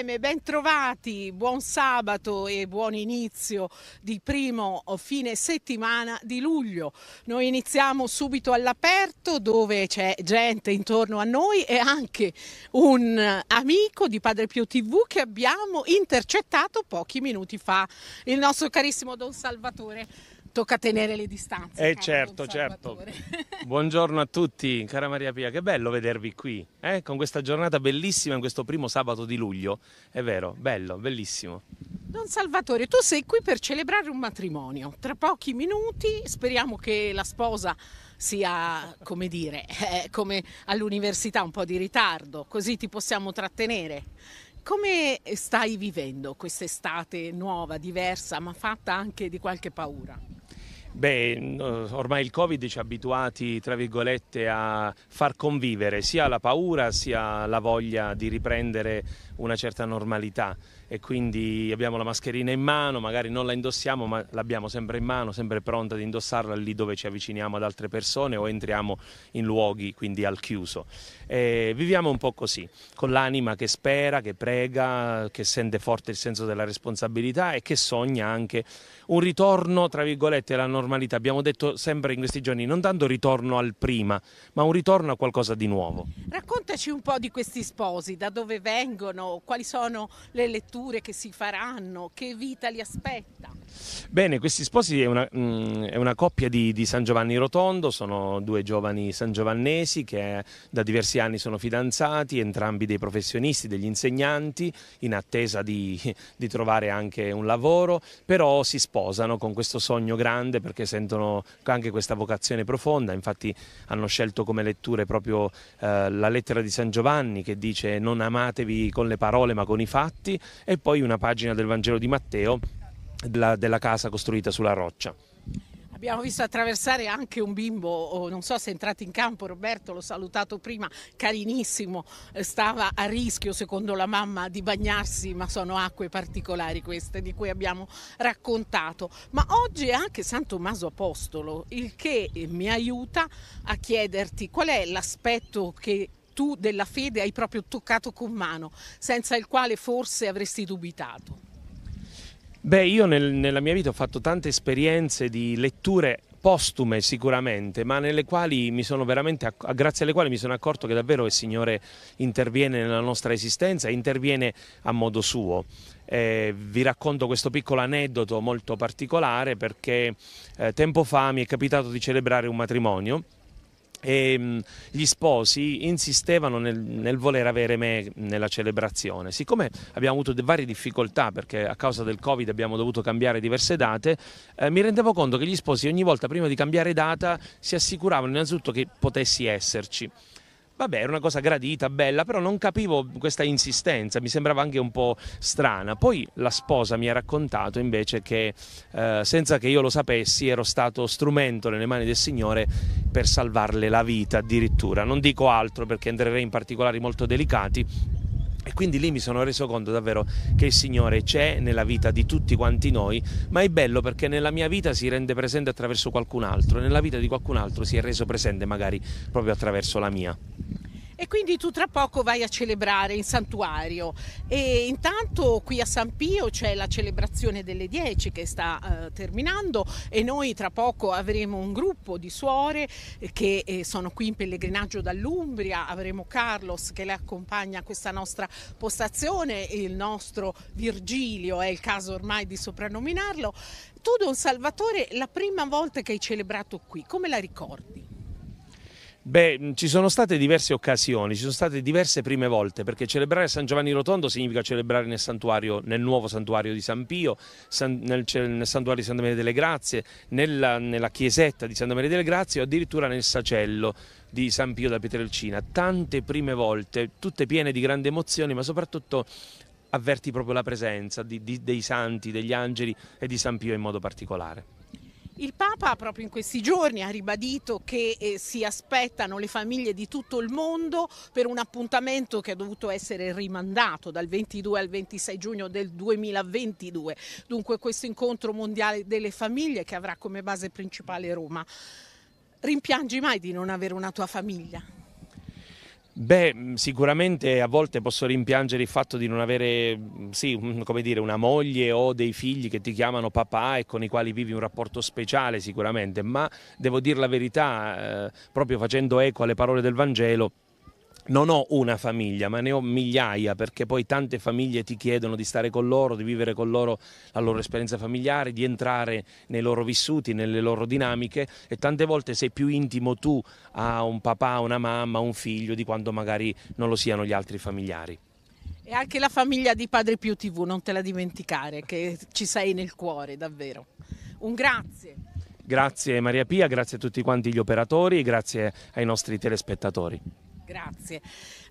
insieme, ben trovati, buon sabato e buon inizio di primo fine settimana di luglio. Noi iniziamo subito all'aperto dove c'è gente intorno a noi e anche un amico di Padre Pio TV che abbiamo intercettato pochi minuti fa, il nostro carissimo Don Salvatore. Tocca tenere le distanze. Eh certo, certo. Buongiorno a tutti, cara Maria Pia, che bello vedervi qui, eh? con questa giornata bellissima in questo primo sabato di luglio. È vero, bello, bellissimo. Don Salvatore, tu sei qui per celebrare un matrimonio. Tra pochi minuti speriamo che la sposa sia, come dire, eh, come all'università un po' di ritardo, così ti possiamo trattenere. Come stai vivendo quest'estate nuova, diversa, ma fatta anche di qualche paura? Beh, ormai il Covid ci ha abituati, tra virgolette, a far convivere sia la paura sia la voglia di riprendere una certa normalità e quindi abbiamo la mascherina in mano, magari non la indossiamo ma l'abbiamo sempre in mano, sempre pronta ad indossarla lì dove ci avviciniamo ad altre persone o entriamo in luoghi, quindi al chiuso. E viviamo un po' così, con l'anima che spera, che prega, che sente forte il senso della responsabilità e che sogna anche un ritorno, tra virgolette, alla normalità. Abbiamo detto sempre in questi giorni, non tanto ritorno al prima, ma un ritorno a qualcosa di nuovo. Raccontaci un po' di questi sposi, da dove vengono, quali sono le letture che si faranno, che vita li aspetta. Bene, questi sposi è una, mh, mm, è una coppia di, di, San Giovanni Rotondo, sono due giovani sangiovannesi che da diversi anni sono fidanzati, entrambi dei professionisti, degli insegnanti, in attesa di, di trovare anche un lavoro, però si sposano con questo sogno grande perché sentono anche questa vocazione profonda, infatti hanno scelto come letture proprio eh, la lettera di San Giovanni che dice non amatevi con le parole ma con i fatti e poi una pagina del Vangelo di Matteo della, della casa costruita sulla roccia. Abbiamo visto attraversare anche un bimbo, non so se è entrato in campo Roberto, l'ho salutato prima, carinissimo, eh, stava a rischio secondo la mamma di bagnarsi, ma sono acque particolari queste di cui abbiamo raccontato. Ma oggi è anche San Tommaso Apostolo, il che eh, mi aiuta a chiederti qual è l'aspetto che tu della fede hai proprio toccato con mano, senza il quale forse avresti dubitato? Beh, io nel, nella mia vita ho fatto tante esperienze di letture postume sicuramente, ma grazie alle quali mi sono accorto che davvero il Signore interviene nella nostra esistenza e interviene a modo suo. Eh, vi racconto questo piccolo aneddoto molto particolare perché eh, tempo fa mi è capitato di celebrare un matrimonio e mm, gli sposi insistevano nel, nel, voler avere me nella celebrazione. Siccome abbiamo avuto varie difficoltà perché a causa del Covid abbiamo dovuto cambiare diverse date, eh, mi rendevo conto che gli sposi ogni volta prima di cambiare data si assicuravano innanzitutto che potessi esserci vabbè, era una cosa gradita, bella, però non capivo questa insistenza, mi sembrava anche un po' strana. Poi la sposa mi ha raccontato invece che, eh, senza che io lo sapessi, ero stato strumento nelle mani del Signore per salvarle la vita addirittura. Non dico altro perché entrerei in particolari molto delicati, e quindi lì mi sono reso conto davvero che il Signore c'è nella vita di tutti quanti noi, ma è bello perché nella mia vita si rende presente attraverso qualcun altro, nella vita di qualcun altro si è reso presente magari proprio attraverso la mia e quindi tu tra poco vai a celebrare in santuario e intanto qui a San Pio c'è la celebrazione delle 10 che sta eh, terminando e noi tra poco avremo un gruppo di suore che eh, sono qui in pellegrinaggio dall'Umbria, avremo Carlos che le accompagna a questa nostra postazione, il nostro Virgilio, è il caso ormai di soprannominarlo. Tu Don Salvatore, la prima volta che hai celebrato qui, come la ricordi? Beh, mm, ci sono state diverse occasioni, ci sono state diverse prime volte, perché celebrare San Giovanni Rotondo significa celebrare nel santuario, nel nuovo santuario di San Pio, nel, nel santuario di Santa Maria delle Grazie, nella, nella chiesetta di Santa Maria delle Grazie o addirittura nel sacello di San Pio da Pietrelcina. Tante prime volte, tutte piene di grande emozione, ma soprattutto avverti proprio la presenza di, di, dei santi, degli angeli e di San Pio in modo particolare. Il Papa proprio in questi giorni ha ribadito che eh, si aspettano le famiglie di tutto il mondo per un appuntamento che ha dovuto essere rimandato dal 22 al 26 giugno del 2022. Dunque questo incontro mondiale delle famiglie che avrà come base principale Roma. Rimpiangi mai di non avere una tua famiglia? Beh, mm, sicuramente a volte posso rimpiangere il fatto di non avere, mm, sì, mm, come dire, una moglie o dei figli che ti chiamano papà e con i quali vivi un rapporto speciale sicuramente, ma devo dire la verità, eh, proprio facendo eco alle parole del Vangelo, non ho una famiglia, ma ne ho migliaia, perché poi tante famiglie ti chiedono di stare con loro, di vivere con loro la loro esperienza familiare, di entrare nei loro vissuti, nelle loro dinamiche e tante volte sei più intimo tu a un papà, una mamma, un figlio di quanto magari non lo siano gli altri familiari. E anche la famiglia di Padre Più TV, non te la dimenticare, che ci sei nel cuore, davvero. Un grazie. Grazie Maria Pia, grazie a tutti quanti gli operatori, grazie ai nostri telespettatori. Grazie.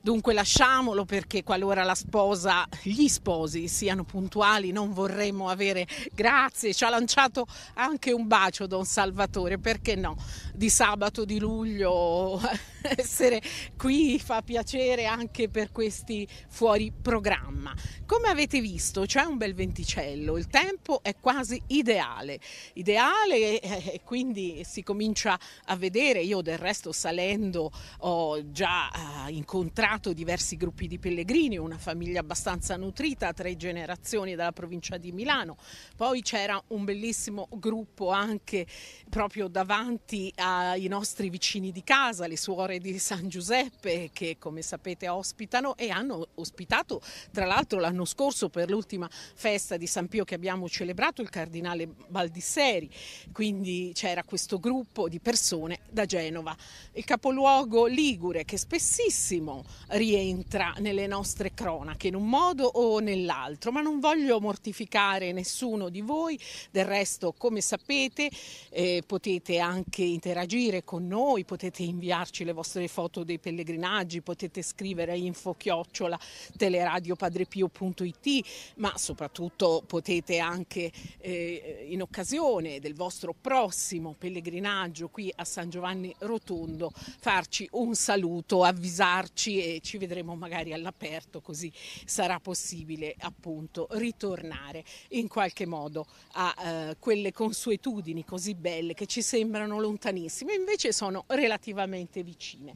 Dunque lasciamolo perché qualora la sposa, gli sposi siano puntuali, non vorremmo avere grazie. Ci ha lanciato anche un bacio Don Salvatore, perché no? Di sabato di luglio essere qui fa piacere anche per questi fuori programma. Come avete visto c'è un bel venticello, il tempo è quasi ideale, ideale e quindi si comincia a vedere, io del resto salendo ho già eh, incontrato diversi gruppi di pellegrini, una famiglia abbastanza nutrita, tre generazioni dalla provincia di Milano, poi c'era un bellissimo gruppo anche proprio davanti ai nostri vicini di casa, le suore Suore di San Giuseppe che come sapete ospitano e hanno ospitato tra l'altro l'anno scorso per l'ultima festa di San Pio che abbiamo celebrato il cardinale Baldisseri, quindi c'era questo gruppo di persone da Genova. Il capoluogo Ligure che spessissimo rientra nelle nostre cronache in un modo o nell'altro, ma non voglio mortificare nessuno di voi, del resto come sapete eh, potete anche interagire con noi, potete inviarci le vostre vostre foto dei pellegrinaggi, potete scrivere info chiocciola teleradiopadrepio.it, ma soprattutto potete anche eh, in occasione del vostro prossimo pellegrinaggio qui a San Giovanni Rotondo farci un saluto, avvisarci e ci vedremo magari all'aperto così sarà possibile appunto ritornare in qualche modo a eh, quelle consuetudini così belle che ci sembrano lontanissime, invece sono relativamente vicine medicine.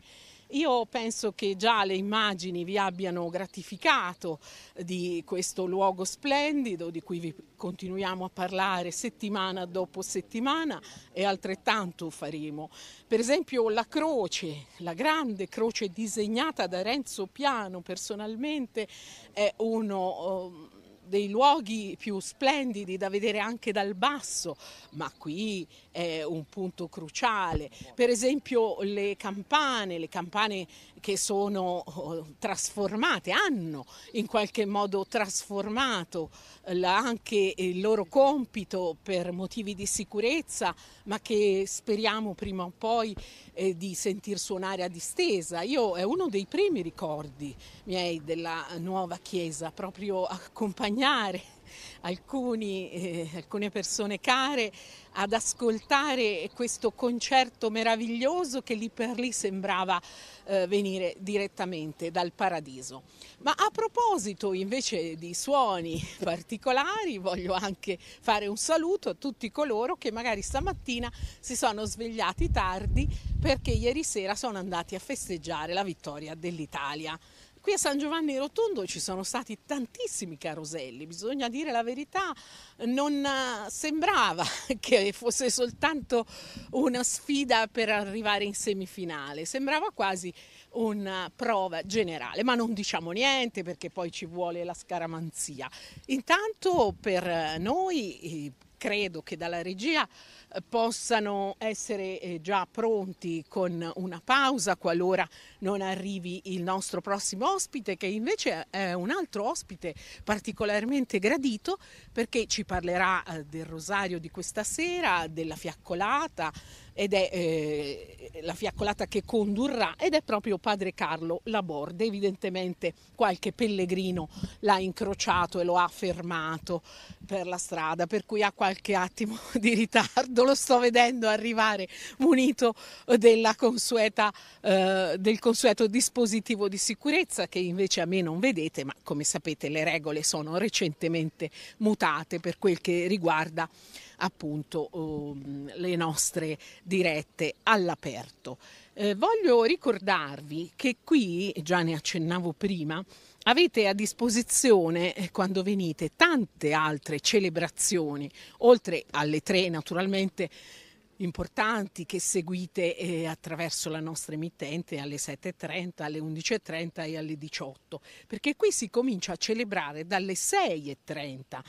Io penso che già le immagini vi abbiano gratificato eh, di questo luogo splendido di cui vi continuiamo a parlare settimana dopo settimana e altrettanto faremo. Per esempio la croce, la grande croce disegnata da Renzo Piano personalmente è uno ehm, dei luoghi più splendidi da vedere anche dal basso, ma qui è un punto cruciale. Per esempio le campane, le campane che sono oh, trasformate, hanno in qualche modo trasformato eh, anche il loro compito per motivi di sicurezza, ma che speriamo prima o poi eh, di sentir suonare a distesa. Io è uno dei primi ricordi miei della nuova chiesa, proprio accompagnare alcuni, eh, alcune persone care ad ascoltare questo concerto meraviglioso che lì per lì sembrava eh, venire direttamente dal paradiso. Ma a proposito invece di suoni particolari, voglio anche fare un saluto a tutti coloro che magari stamattina si sono svegliati tardi perché ieri sera sono andati a festeggiare la vittoria dell'Italia. Qui a San Giovanni Rotondo ci sono stati tantissimi caroselli, bisogna dire la verità, non eh, sembrava che fosse soltanto una sfida per arrivare in semifinale, sembrava quasi una prova generale, ma non diciamo niente perché poi ci vuole la scaramanzia. Intanto per noi eh, credo che dalla regia possano essere eh, già pronti con una pausa qualora non arrivi il nostro prossimo ospite che invece è un altro ospite particolarmente gradito perché ci parlerà eh, del rosario di questa sera, della fiaccolata ed è eh, la fiaccolata che condurrà ed è proprio padre Carlo Laborde, evidentemente qualche pellegrino l'ha incrociato e lo ha fermato per la strada, per cui ha qualche attimo di ritardo quando lo sto vedendo arrivare munito consueta, eh, del consueto dispositivo di sicurezza che invece a me non vedete, ma come sapete le regole sono recentemente mutate per quel che riguarda appunto um, le nostre dirette all'aperto. Eh, voglio ricordarvi che qui, già ne accennavo prima, Avete a disposizione, eh, quando venite, tante altre celebrazioni, oltre alle tre naturalmente importanti che seguite eh, attraverso la nostra emittente alle 7.30, alle 11.30 e alle 18, perché qui si comincia a celebrare dalle 6.30,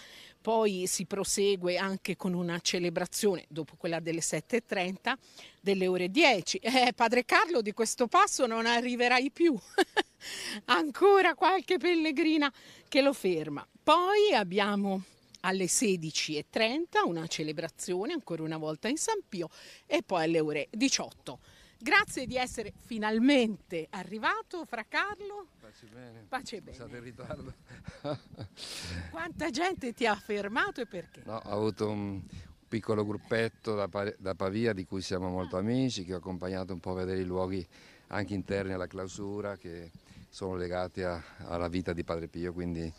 poi si prosegue anche con una celebrazione dopo quella delle 7.30 delle ore 10. Eh, padre Carlo di questo passo non arriverai più, ancora qualche pellegrina che lo ferma. Poi abbiamo alle 16.30 una celebrazione ancora una volta in San Pio e poi alle ore 18. Grazie di essere finalmente arrivato, Fra Carlo. Pace bene. Pace bene. Sono in ritardo. Quanta gente ti ha fermato e perché? No, ho avuto un piccolo gruppetto da, da Pavia di cui siamo molto ah. amici, che ho accompagnato un po' a vedere i luoghi anche interni alla clausura che sono legati a, alla vita di Padre Pio, quindi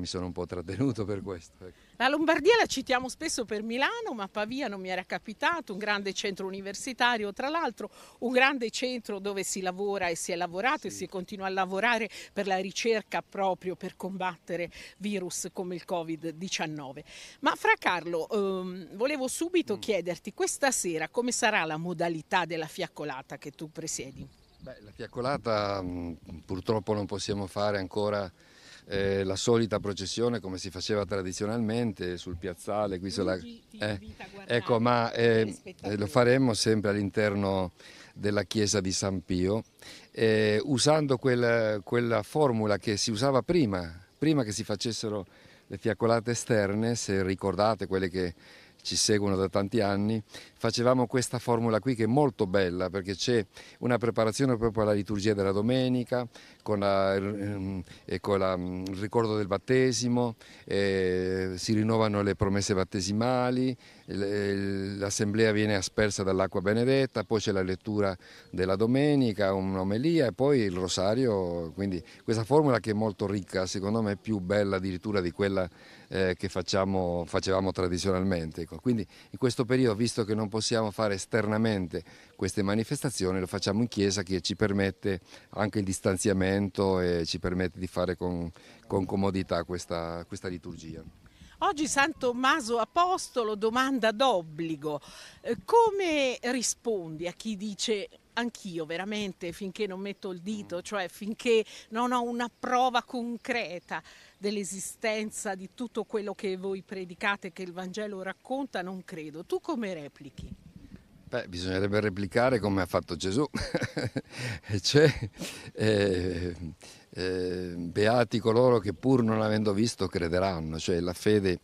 mi sono un po' trattenuto per questo. Ecco. La Lombardia la citiamo spesso per Milano, ma Pavia non mi era capitato, un grande centro universitario, tra l'altro un grande centro dove si lavora e si è lavorato sì. e si continua a lavorare per la ricerca proprio per combattere virus come il Covid-19. Ma fra Carlo, ehm, volevo subito mm. chiederti questa sera come sarà la modalità della fiaccolata che tu presiedi? Beh, la fiaccolata mh, mm, purtroppo non possiamo fare ancora eh, la solita processione come si faceva tradizionalmente sul piazzale. Qui sulla, eh, ecco, ma eh, eh lo faremo sempre all'interno della chiesa di San Pio, eh, usando quel, quella formula che si usava prima, prima che si facessero le fiaccolate esterne, se ricordate quelle che ci seguono da tanti anni, facevamo questa formula qui che è molto bella perché c'è una preparazione proprio alla liturgia della domenica, con, la, eh, con la, mm, il ricordo del battesimo, eh, si rinnovano le promesse battesimali, l'assemblea viene aspersa dall'acqua benedetta, poi c'è la lettura della domenica, un'omelia e poi il rosario, quindi questa formula che è molto ricca, secondo me è più bella addirittura di quella eh, che facciamo, facevamo tradizionalmente. Ecco. Quindi in questo periodo, visto che non possiamo fare esternamente queste manifestazioni, lo facciamo in chiesa che ci permette anche il distanziamento e ci permette di fare con, con comodità questa, questa liturgia. Oggi San Tommaso Apostolo domanda d'obbligo. Eh, come rispondi a chi dice anch'io veramente finché non metto il dito, mm. cioè finché non ho una prova concreta dell'esistenza di tutto quello che voi predicate, che il Vangelo racconta, non credo. Tu come replichi? Beh, bisognerebbe replicare come ha fatto Gesù. cioè, eh, eh, beati coloro che pur non avendo visto crederanno, cioè la fede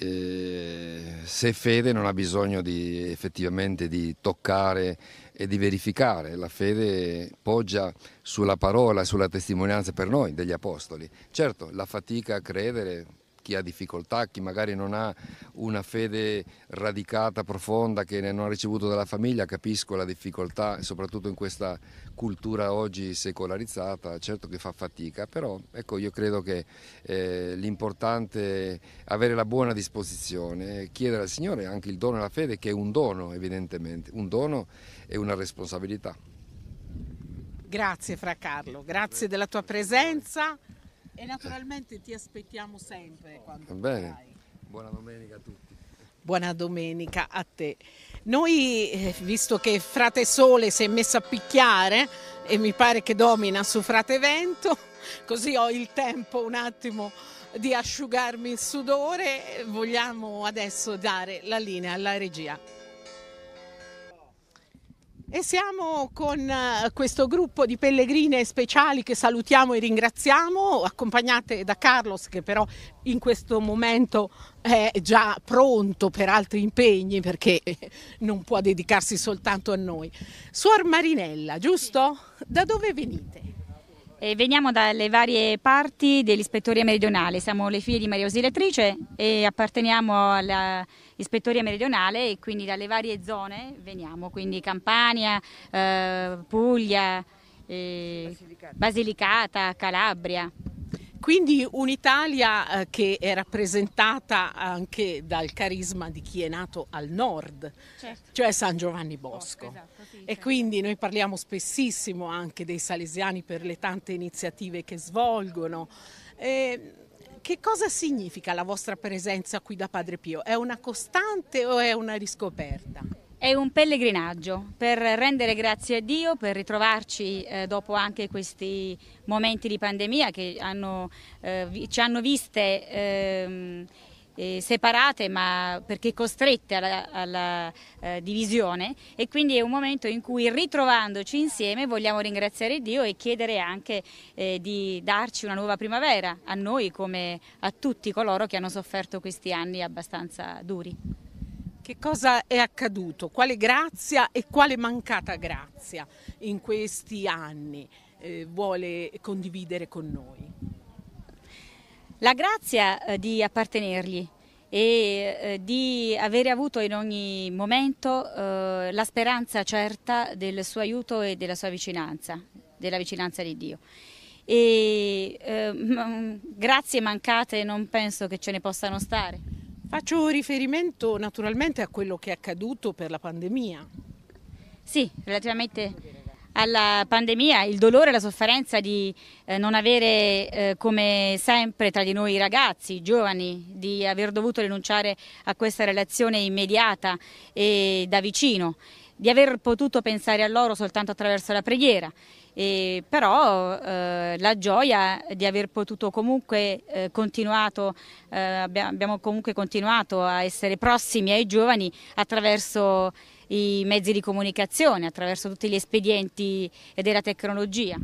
eh, se fede non ha bisogno di, effettivamente di toccare e di verificare, la fede poggia sulla parola, sulla testimonianza per noi degli apostoli. Certo, la fatica a credere chi ha difficoltà, chi magari non ha una fede radicata, profonda, che non ha ricevuto dalla famiglia, capisco la difficoltà, soprattutto in questa cultura oggi secolarizzata, certo che fa fatica, però ecco, io credo che eh, l'importante è avere la buona disposizione, chiedere al Signore anche il dono e la fede, che è un dono evidentemente, un dono e una responsabilità. Grazie Fra Carlo, grazie della tua presenza. E naturalmente ti aspettiamo sempre quando Bene. Buona domenica a tutti. Buona domenica a te. Noi, eh, visto che Frate Sole si è messo a picchiare e mi pare che domina su Frate Vento, così ho il tempo un attimo di asciugarmi il sudore, vogliamo adesso dare la linea alla regia. E siamo con eh, questo gruppo di pellegrine speciali che salutiamo e ringraziamo, accompagnate da Carlos che però in questo momento è già pronto per altri impegni perché non può dedicarsi soltanto a noi. Suor Marinella, giusto? Da dove venite? E eh, veniamo dalle varie parti dell'ispettoria meridionale, siamo le figlie di Maria Ausiliatrice e apparteniamo alla ispettoria meridionale e quindi dalle varie zone veniamo, quindi Campania, eh, Puglia, eh, Basilicata. Calabria. Quindi un'Italia eh, che è rappresentata anche dal carisma di chi è nato al nord, certo. cioè San Giovanni Bosco. Bosco esatto, sì, e quindi noi parliamo spessissimo anche dei salesiani per le tante iniziative che svolgono. E che cosa significa la vostra presenza qui da Padre Pio? È una costante o è una riscoperta? È un pellegrinaggio per rendere grazie a Dio, per ritrovarci eh, dopo anche questi momenti di pandemia che hanno, eh, ci hanno viste... Ehm, eh, separate ma perché costrette alla, alla eh, divisione e quindi è un momento in cui ritrovandoci insieme vogliamo ringraziare Dio e chiedere anche eh, di darci una nuova primavera a noi come a tutti coloro che hanno sofferto questi anni abbastanza duri. Che cosa è accaduto? Quale grazia e quale mancata grazia in questi anni eh, vuole condividere con noi? La grazia eh, di appartenergli e eh, di avere avuto in ogni momento eh, la speranza certa del suo aiuto e della sua vicinanza, della vicinanza di Dio. E, ehm, grazie mancate non penso che ce ne possano stare. Faccio riferimento naturalmente a quello che è accaduto per la pandemia. Sì, relativamente alla pandemia, il dolore e la sofferenza di eh, non avere eh, come sempre tra di noi ragazzi, i giovani, di aver dovuto rinunciare a questa relazione immediata e da vicino di aver potuto pensare a loro soltanto attraverso la preghiera, e, però eh, la gioia di aver potuto comunque eh, continuato, eh, abbiamo comunque continuato a essere prossimi ai giovani attraverso i mezzi di comunicazione, attraverso tutti gli espedienti e della tecnologia.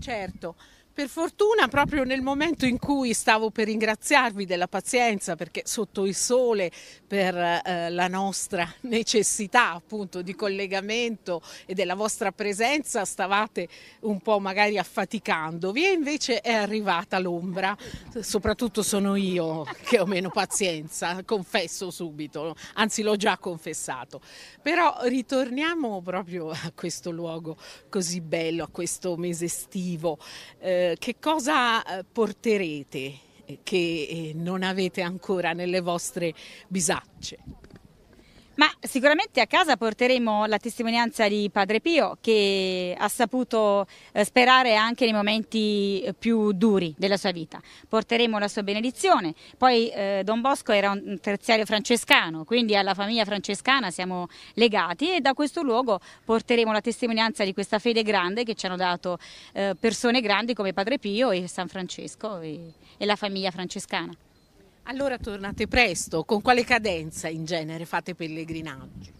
Certo, per fortuna proprio nel momento in cui stavo per ringraziarvi della pazienza perché sotto il sole per eh, la nostra necessità appunto di collegamento e della vostra presenza stavate un po' magari affaticandovi e invece è arrivata l'ombra, soprattutto sono io che ho meno pazienza, confesso subito, anzi l'ho già confessato. Però ritorniamo proprio a questo luogo così bello, a questo mese estivo. Eh, eh, che cosa eh, porterete eh, che non avete ancora nelle vostre bisacce? Ma sicuramente a casa porteremo la testimonianza di Padre Pio che ha saputo eh, sperare anche nei momenti eh, più duri della sua vita. Porteremo la sua benedizione. Poi eh, Don Bosco era un terziario francescano, quindi alla famiglia francescana siamo legati e da questo luogo porteremo la testimonianza di questa fede grande che ci hanno dato eh, persone grandi come Padre Pio e San Francesco e, e la famiglia francescana. Allora tornate presto, con quale cadenza in genere fate pellegrinaggi?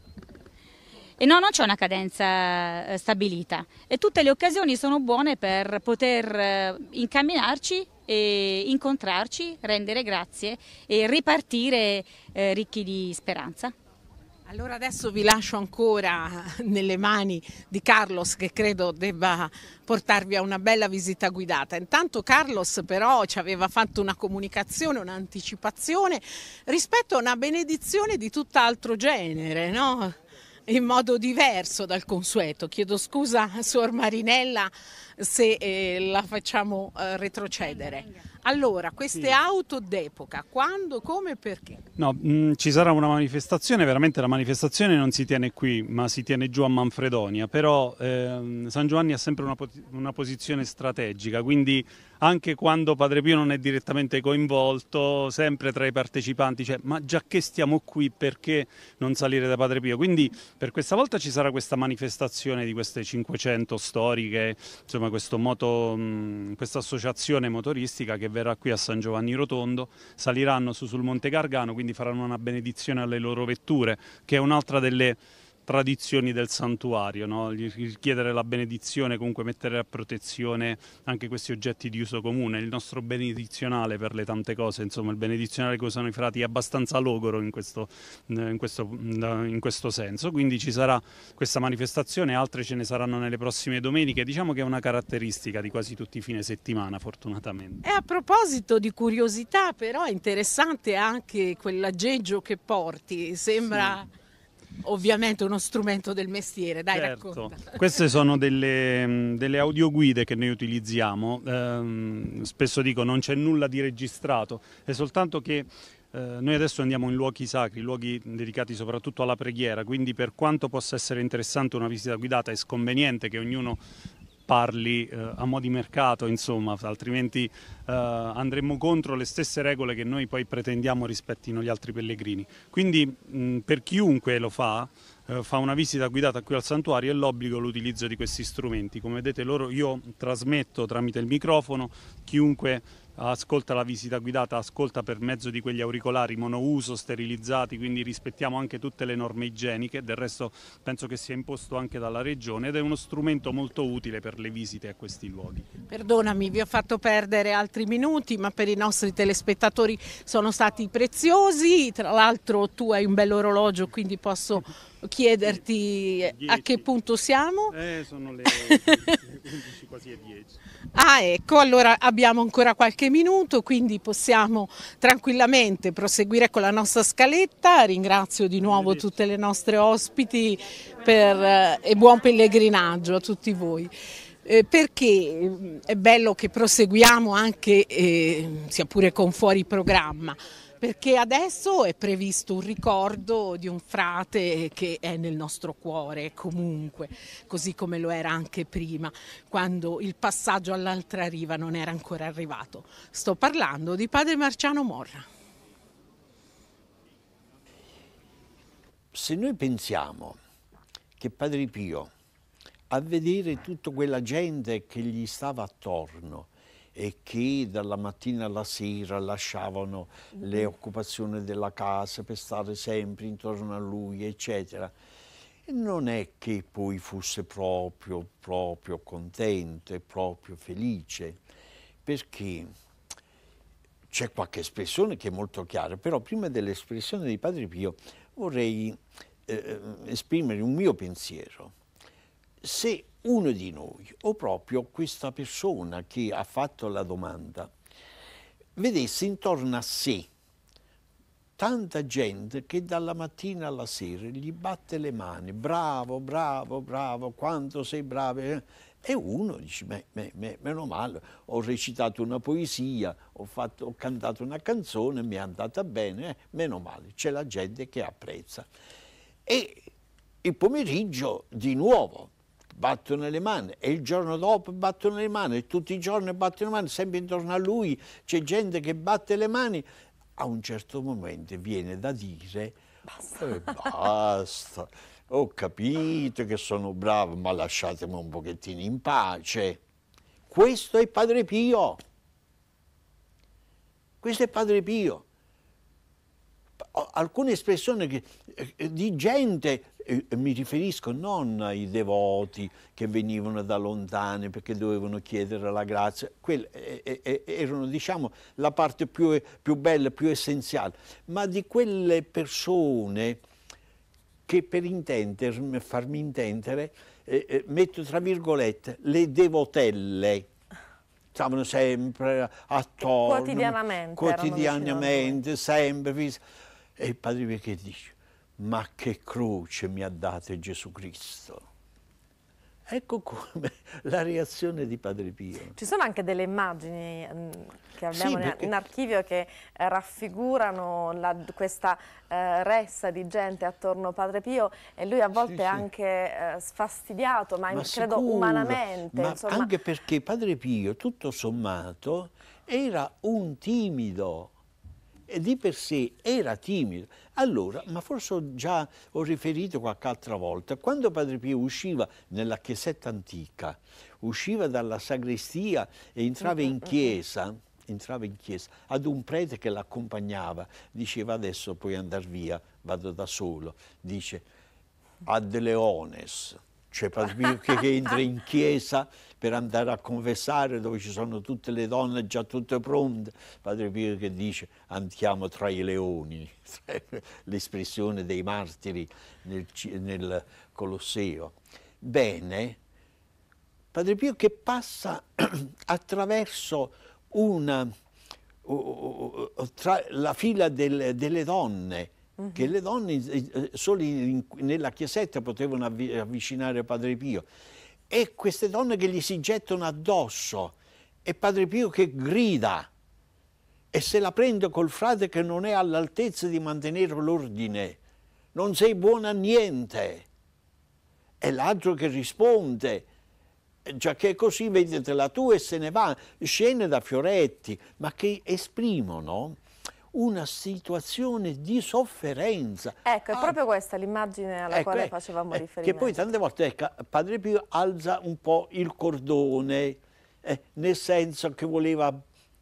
E no, non c'è una cadenza eh, stabilita e tutte le occasioni sono buone per poter eh, incamminarci e incontrarci, rendere grazie e ripartire eh, ricchi di speranza. Allora adesso vi lascio ancora nelle mani di Carlos che credo debba portarvi a una bella visita guidata. Intanto Carlos però ci aveva fatto una comunicazione, un'anticipazione rispetto a una benedizione di tutt'altro genere, no? in modo diverso dal consueto. Chiedo scusa a Suor Marinella se eh, la facciamo eh, retrocedere. Allora, queste sì. auto d'epoca, quando, come e perché? No, mh, mm, ci sarà una manifestazione, veramente la manifestazione non si tiene qui, ma si tiene giù a Manfredonia, però ehm, San Giovanni ha sempre una, una posizione strategica, quindi anche quando Padre Pio non è direttamente coinvolto, sempre tra i partecipanti, cioè ma già che stiamo qui perché non salire da Padre Pio? Quindi per questa volta ci sarà questa manifestazione di queste 500 storiche, insomma moto, questa associazione motoristica che verrà qui a San Giovanni Rotondo, saliranno su sul Monte Gargano, quindi faranno una benedizione alle loro vetture, che è un'altra delle tradizioni del santuario, no? richiedere la benedizione, comunque mettere a protezione anche questi oggetti di uso comune, il nostro benedizionale per le tante cose, insomma il benedizionale che usano i frati è abbastanza logoro in questo, eh, in questo, mm, in questo senso, quindi ci sarà questa manifestazione, altre ce ne saranno nelle prossime domeniche, diciamo che è una caratteristica di quasi tutti i fine settimana fortunatamente. E a proposito di curiosità però è interessante anche quell'aggeggio che porti, sembra... Sì ovviamente uno strumento del mestiere, dai certo. racconta. Queste sono delle, mm, delle, audioguide che noi utilizziamo, ehm, spesso dico non c'è nulla di registrato, è soltanto che eh, noi adesso andiamo in luoghi sacri, luoghi dedicati soprattutto alla preghiera, quindi per quanto possa essere interessante una visita guidata è sconveniente che ognuno parli eh, a mo' di mercato, insomma, altrimenti eh, andremmo contro le stesse regole che noi poi pretendiamo rispettino gli altri pellegrini. Quindi mh, mm, per chiunque lo fa, eh, fa una visita guidata qui al santuario è l'obbligo l'utilizzo di questi strumenti. Come vedete loro io trasmetto tramite il microfono, chiunque ascolta la visita guidata, ascolta per mezzo di quegli auricolari monouso, sterilizzati, quindi rispettiamo anche tutte le norme igieniche, del resto penso che sia imposto anche dalla Regione ed è uno strumento molto utile per le visite a questi luoghi. Perdonami, vi ho fatto perdere altri minuti, ma per i nostri telespettatori sono stati preziosi, tra l'altro tu hai un bell'orologio, quindi posso chiederti Dieci. a che punto siamo. Eh, sono le 11, quasi le 10. Ah, ecco, allora abbiamo ancora qualche minuto, quindi possiamo tranquillamente proseguire con la nostra scaletta. Ringrazio di nuovo tutte le nostre ospiti per, eh, e buon pellegrinaggio a tutti voi. Eh, perché mm, è bello che proseguiamo anche, eh, sia pure con fuori programma, perché adesso è previsto un ricordo di un frate che è nel nostro cuore comunque, così come lo era anche prima, quando il passaggio all'altra riva non era ancora arrivato. Sto parlando di padre Marciano Morra. Se noi pensiamo che padre Pio, a vedere tutta quella gente che gli stava attorno, e che dalla mattina alla sera lasciavano mm-hmm. le occupazioni della casa per stare sempre intorno a lui, eccetera. E non è che poi fosse proprio, proprio contento e proprio felice, perché c'è qualche espressione che è molto chiara, però prima dell'espressione di Padre Pio vorrei eh, eh esprimere un mio pensiero. Se uno di noi o proprio questa persona che ha fatto la domanda vedesse intorno a sé tanta gente che dalla mattina alla sera gli batte le mani, bravo, bravo, bravo, quanto sei bravo. Eh. E uno dice, me, me, me, meno male, ho recitato una poesia, ho, fatto, ho cantato una canzone, mi è andata bene, eh, meno male, c'è la gente che apprezza. E il pomeriggio di nuovo battono le mani e il giorno dopo battono le mani e tutti i giorni battono le mani, sempre intorno a lui c'è gente che batte le mani, a un certo momento viene da dire basta, eh, basta ho capito che sono bravo ma lasciatemi un pochettino in pace. Questo è Padre Pio, questo è Padre Pio. Alcune espressioni che, eh, di gente mi riferisco non ai devoti che venivano da lontani perché dovevano chiedere la grazia, quelle erano diciamo, la parte più, più bella, più essenziale, ma di quelle persone che per intender, farmi intendere, eh, metto tra virgolette, le devotelle, stavano sempre attorno, quotidianamente, quotidianamente sempre, e il padre perché dice? ma che croce mi ha dato Gesù Cristo. Ecco come la reazione di Padre Pio. Ci sono anche delle immagini mm, che abbiamo sì, perché... in archivio che eh, raffigurano la, questa eh, ressa di gente attorno a Padre Pio e lui a volte sì, anche sì. Eh, sfastidiato, ma, ma credo sicuro, umanamente. Ma insomma... anche perché Padre Pio, tutto sommato, era un timido, e di per sé era timido. Allora, ma forse ho già ho riferito qualche altra volta, quando Padre Pio usciva nella chiesetta antica, usciva dalla sagrestia e entrava in chiesa, entrava in chiesa, ad un prete che l'accompagnava, diceva adesso puoi andare via, vado da solo, dice ad leones, cioè Padre Pio che entra in chiesa per andare a confessare dove ci sono tutte le donne già tutte pronte. Padre Pio che dice andiamo tra i leoni, l'espressione dei martiri nel, nel Colosseo. Bene, Padre Pio che passa attraverso una, la fila del, delle donne, mhm. che le donne eh, eh, solo in, nella chiesetta potevano avvicinare Padre Pio e queste donne che gli si gettano addosso e Padre Pio che grida e se la prende col frate che non è all'altezza di mantenere l'ordine, non sei buona a niente. E l'altro che risponde, eh, già che è così, la tua e se ne va. Scene da fioretti, ma che esprimono una situazione di sofferenza. Ecco, è ah. proprio questa l'immagine alla ecco, quale eh, facevamo eh, riferimento. Che poi tante volte, ecco, Padre Pio alza un po' il cordone, eh, nel senso che voleva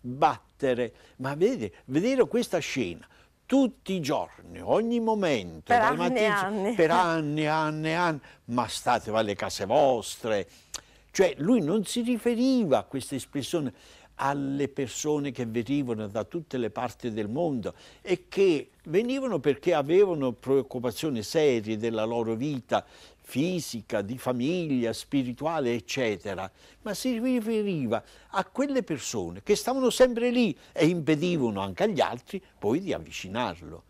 battere, ma vedete, vedere questa scena, tutti i giorni, ogni momento, per anni, mattino, anni. per anni, anni, anni, ma state alle case vostre. Cioè lui non si riferiva a questa espressione, alle persone che venivano da tutte le parti del mondo e che venivano perché avevano preoccupazioni serie della loro vita fisica, di famiglia, spirituale, eccetera, ma si riferiva a quelle persone che stavano sempre lì e impedivano anche agli altri poi di avvicinarlo.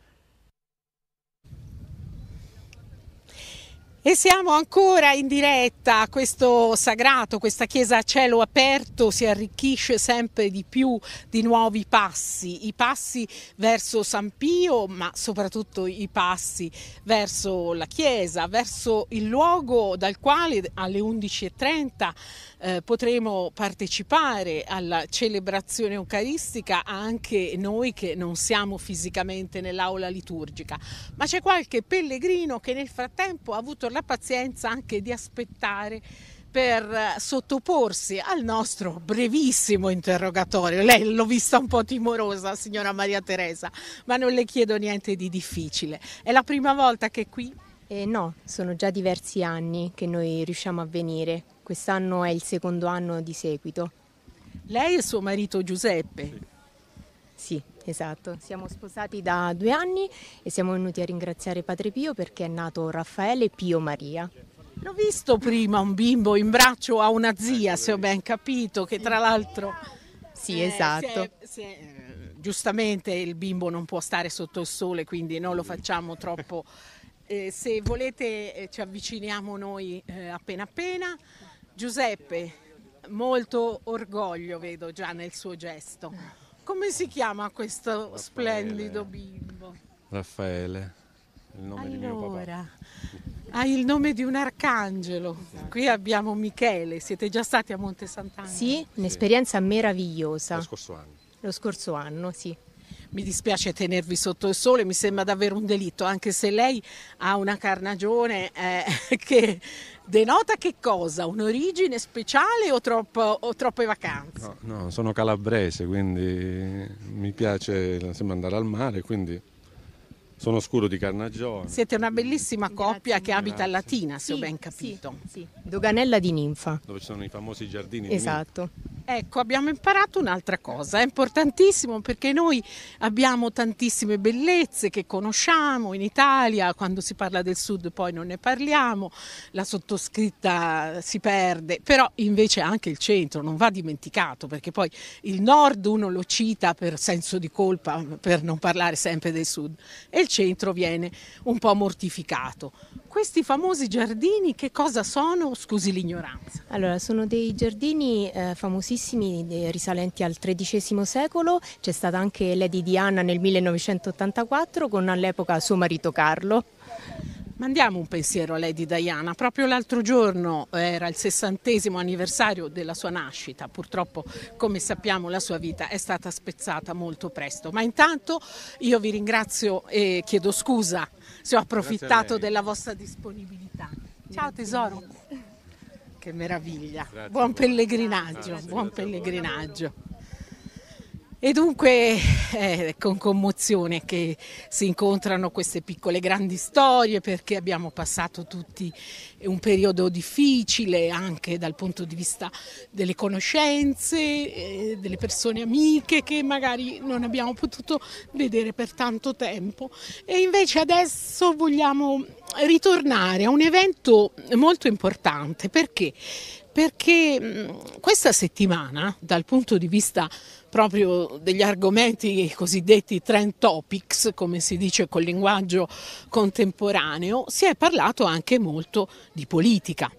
E siamo ancora in diretta a questo sagrato, questa chiesa a cielo aperto si arricchisce sempre di più di nuovi passi, i passi verso San Pio, ma soprattutto i passi verso la chiesa, verso il luogo dal quale alle 11.30 eh, potremo partecipare alla celebrazione eucaristica anche noi che non siamo fisicamente nell'aula liturgica, ma c'è qualche pellegrino che nel frattempo ha avuto la pazienza anche di aspettare per eh, sottoporsi al nostro brevissimo interrogatorio. Lei l'ho vista un po' timorosa, signora Maria Teresa, ma non le chiedo niente di difficile. È la prima volta che è qui? Eh no, sono già diversi anni che noi riusciamo a venire Quest'anno è il secondo anno di seguito. Lei e suo marito Giuseppe? Sì. esatto. Siamo sposati da due anni e siamo venuti a ringraziare Padre Pio perché è nato Raffaele Pio Maria. L'ho visto prima un bimbo in braccio a una zia, eh, se ho ben capito, che tra l'altro... Sì, eh, esatto. Eh, se, se, giustamente il bimbo non può stare sotto il sole, quindi non lo facciamo troppo... Eh, se volete eh, ci avviciniamo noi eh, appena appena. Giuseppe, molto orgoglio vedo già nel suo gesto. Come si chiama questo Raffaele. splendido bimbo? Raffaele, il nome allora, di mio papà. Ha il nome di un arcangelo. Esatto. Qui abbiamo Michele, siete già stati a Monte Sant'Angelo? Sì, un'esperienza sì. meravigliosa. Lo scorso anno. Lo scorso anno, sì mi dispiace tenervi sotto il sole, mi sembra davvero un delitto, anche se lei ha una carnagione eh, che denota che cosa? Un'origine speciale o, troppo, o troppe vacanze? No, no, sono calabrese, quindi mi piace andare al mare, quindi sono Scuro di Carnagione. Siete una bellissima coppia Grazie. che abita a Latina, se ho ben capito. Sì, sì. Doganella di Ninfa. Dove ci sono i famosi giardini. Esatto. Ecco, abbiamo imparato un'altra cosa, è importantissimo perché noi abbiamo tantissime bellezze che conosciamo in Italia, quando si parla del sud poi non ne parliamo, la sottoscritta si perde, però invece anche il centro non va dimenticato perché poi il nord uno lo cita per senso di colpa, per non parlare sempre del sud, e il centro viene un po' mortificato. Questi famosi giardini che cosa sono? Scusi l'ignoranza. Allora, sono dei giardini eh, famosissimi eh, risalenti al XIII secolo. C'è stata anche Lady Diana nel 1984 con all'epoca suo marito Carlo. Mandiamo un pensiero a Lady Diana. Proprio l'altro giorno eh, era il sessantesimo anniversario della sua nascita. Purtroppo, come sappiamo, la sua vita è stata spezzata molto presto. Ma intanto io vi ringrazio e chiedo scusa se ho approfittato della vostra disponibilità. Ciao tesoro. Che meraviglia. Grazie buon pellegrinaggio, buon pellegrinaggio. E dunque è eh, con commozione che si incontrano queste piccole grandi storie perché abbiamo passato tutti un periodo difficile anche dal punto di vista delle conoscenze, eh, delle persone amiche che magari non abbiamo potuto vedere per tanto tempo. E invece adesso vogliamo ritornare a un evento molto importante perché? Perché mm, questa settimana dal punto di vista proprio degli argomenti cosiddetti trend topics, come si dice col linguaggio contemporaneo, si è parlato anche molto di politica.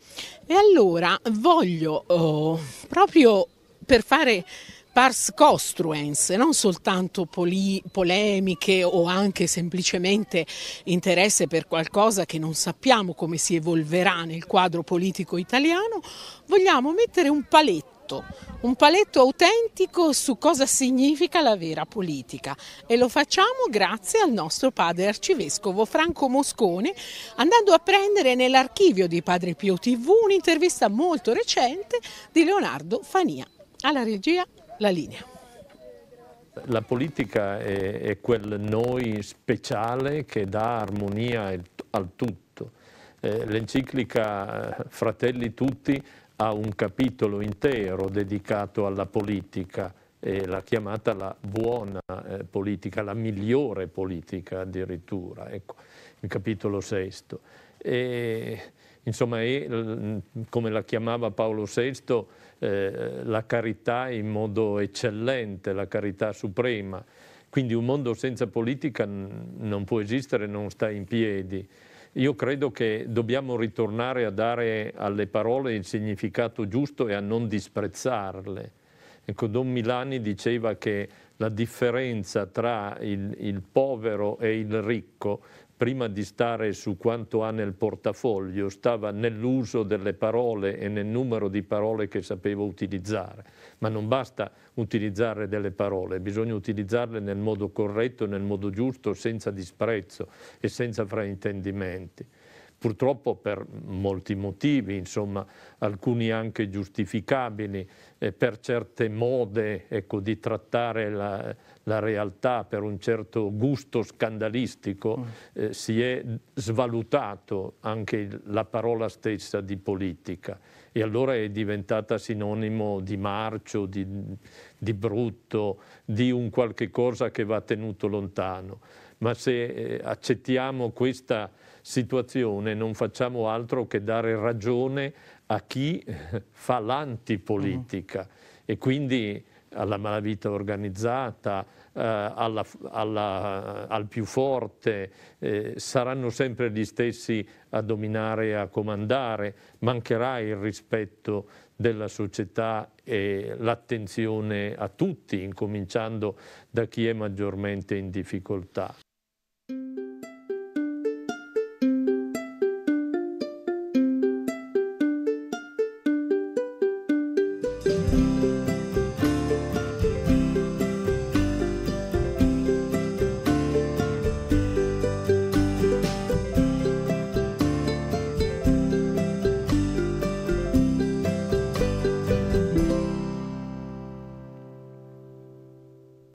E allora voglio oh, proprio per fare pars costruens, non soltanto poli- polemiche o anche semplicemente interesse per qualcosa che non sappiamo come si evolverà nel quadro politico italiano, vogliamo mettere un paletto paletto, un paletto autentico su cosa significa la vera politica e lo facciamo grazie al nostro padre arcivescovo Franco Moscone andando a prendere nell'archivio di Padre Pio TV un'intervista molto recente di Leonardo Fania. Alla regia la linea. La politica è, è quel noi speciale che dà armonia al tutto. Eh, l'enciclica eh, Fratelli Tutti ha un capitolo intero dedicato alla politica, e l'ha chiamata la buona eh, politica, la migliore politica addirittura, ecco, il capitolo sesto. E, insomma, è, come la chiamava Paolo VI, eh, la carità in modo eccellente, la carità suprema. Quindi un mondo senza politica non può esistere, non sta in piedi. Io credo che dobbiamo ritornare a dare alle parole il significato giusto e a non disprezzarle. Ecco, Don Milani diceva che la differenza tra il, il povero e il ricco prima di stare su quanto ha nel portafoglio, stava nell'uso delle parole e nel numero di parole che sapevo utilizzare. Ma non basta utilizzare delle parole, bisogna utilizzarle nel modo corretto, nel modo giusto, senza disprezzo e senza fraintendimenti. Purtroppo per molti motivi, insomma, alcuni anche giustificabili, eh, per certe mode ecco, di trattare la, la realtà per un certo gusto scandalistico, mm. eh, si è svalutato anche la parola stessa di politica e allora è diventata sinonimo di marcio, di, di brutto, di un qualche cosa che va tenuto lontano. Ma se eh, accettiamo questa situazione non facciamo altro che dare ragione a chi fa l'antipolitica mm. e quindi alla malavita organizzata, eh, alla, alla, al più forte, eh, saranno sempre gli stessi a dominare e a comandare, mancherà il rispetto della società e l'attenzione a tutti, incominciando da chi è maggiormente in difficoltà.